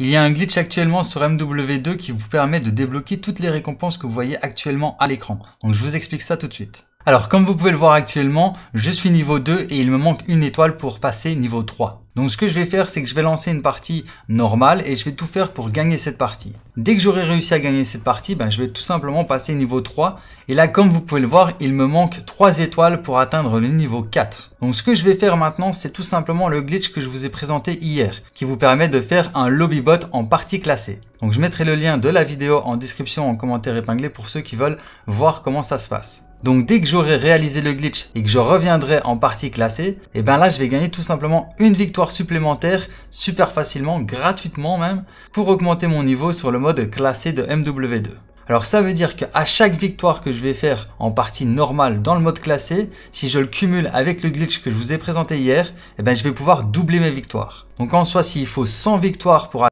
Il y a un glitch actuellement sur MW2 qui vous permet de débloquer toutes les récompenses que vous voyez actuellement à l'écran. Donc je vous explique ça tout de suite. Alors comme vous pouvez le voir actuellement, je suis niveau 2 et il me manque une étoile pour passer niveau 3. Donc ce que je vais faire, c'est que je vais lancer une partie normale et je vais tout faire pour gagner cette partie. Dès que j'aurai réussi à gagner cette partie, ben, je vais tout simplement passer niveau 3. Et là, comme vous pouvez le voir, il me manque 3 étoiles pour atteindre le niveau 4. Donc ce que je vais faire maintenant, c'est tout simplement le glitch que je vous ai présenté hier, qui vous permet de faire un lobby bot en partie classée. Donc je mettrai le lien de la vidéo en description, en commentaire épinglé pour ceux qui veulent voir comment ça se passe. Donc dès que j'aurai réalisé le glitch et que je reviendrai en partie classée, et eh ben là je vais gagner tout simplement une victoire supplémentaires super facilement, gratuitement même, pour augmenter mon niveau sur le mode classé de MW2. Alors ça veut dire qu'à chaque victoire que je vais faire en partie normale dans le mode classé, si je le cumule avec le glitch que je vous ai présenté hier, eh ben je vais pouvoir doubler mes victoires. Donc en soi, s'il faut 100 victoires pour